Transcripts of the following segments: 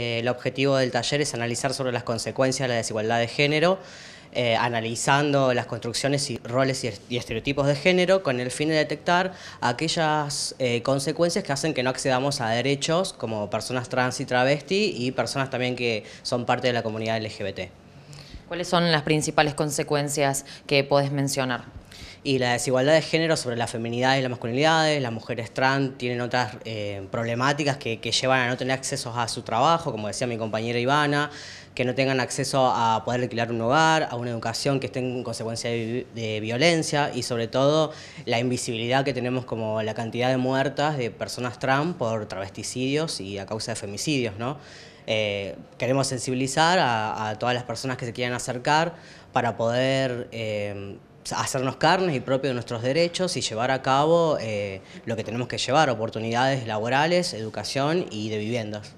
Eh, el objetivo del taller es analizar sobre las consecuencias de la desigualdad de género, eh, analizando las construcciones y roles y estereotipos de género con el fin de detectar aquellas eh, consecuencias que hacen que no accedamos a derechos como personas trans y travesti y personas también que son parte de la comunidad LGBT. ¿Cuáles son las principales consecuencias que puedes mencionar? y la desigualdad de género sobre la feminidad y la masculinidad, las mujeres trans tienen otras eh, problemáticas que, llevan a no tener acceso a su trabajo, como decía mi compañera Ivana, que no tengan acceso a poder alquilar un hogar, a una educación que esté en consecuencia de, violencia y sobre todo la invisibilidad que tenemos como la cantidad de muertas de personas trans por travesticidios y a causa de femicidios, ¿no? Eh, queremos sensibilizar a, todas las personas que se quieran acercar para poder eh, hacernos carnes y propios de nuestros derechos y llevar a cabo eh, lo que tenemos que llevar, oportunidades laborales, educación y de viviendas.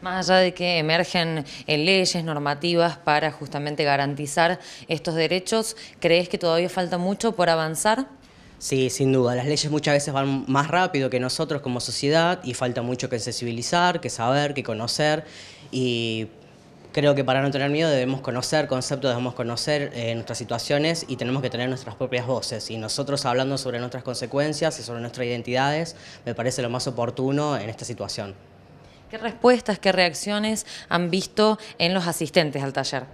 Más allá de que emergen eh, leyes, normativas para justamente garantizar estos derechos, ¿crees que todavía falta mucho por avanzar? Sí, sin duda. Las leyes muchas veces van más rápido que nosotros como sociedad y falta mucho que sensibilizar, que saber, que conocer y Creo que para no tener miedo debemos conocer conceptos, debemos conocer eh, nuestras situaciones y tenemos que tener nuestras propias voces. Y nosotros hablando sobre nuestras consecuencias y sobre nuestras identidades me parece lo más oportuno en esta situación. ¿Qué respuestas, qué reacciones han visto en los asistentes al taller?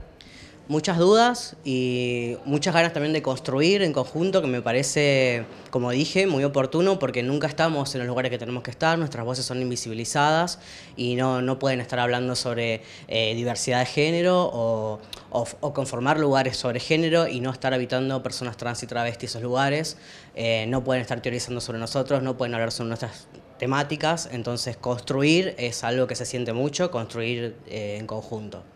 muchas dudas y muchas ganas también de construir en conjunto, que me parece, como dije, muy oportuno porque nunca estamos en los lugares que tenemos que estar, nuestras voces son invisibilizadas y no, pueden estar hablando sobre eh, diversidad de género o, conformar lugares sobre género y no estar habitando personas trans y travestis esos lugares, eh, no pueden estar teorizando sobre nosotros, no pueden hablar sobre nuestras temáticas, entonces construir es algo que se siente mucho, construir eh, en conjunto.